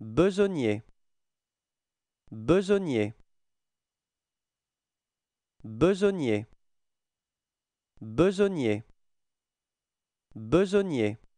Besonnier. Besonnier. Besonnier. Besonnier. Besonnier.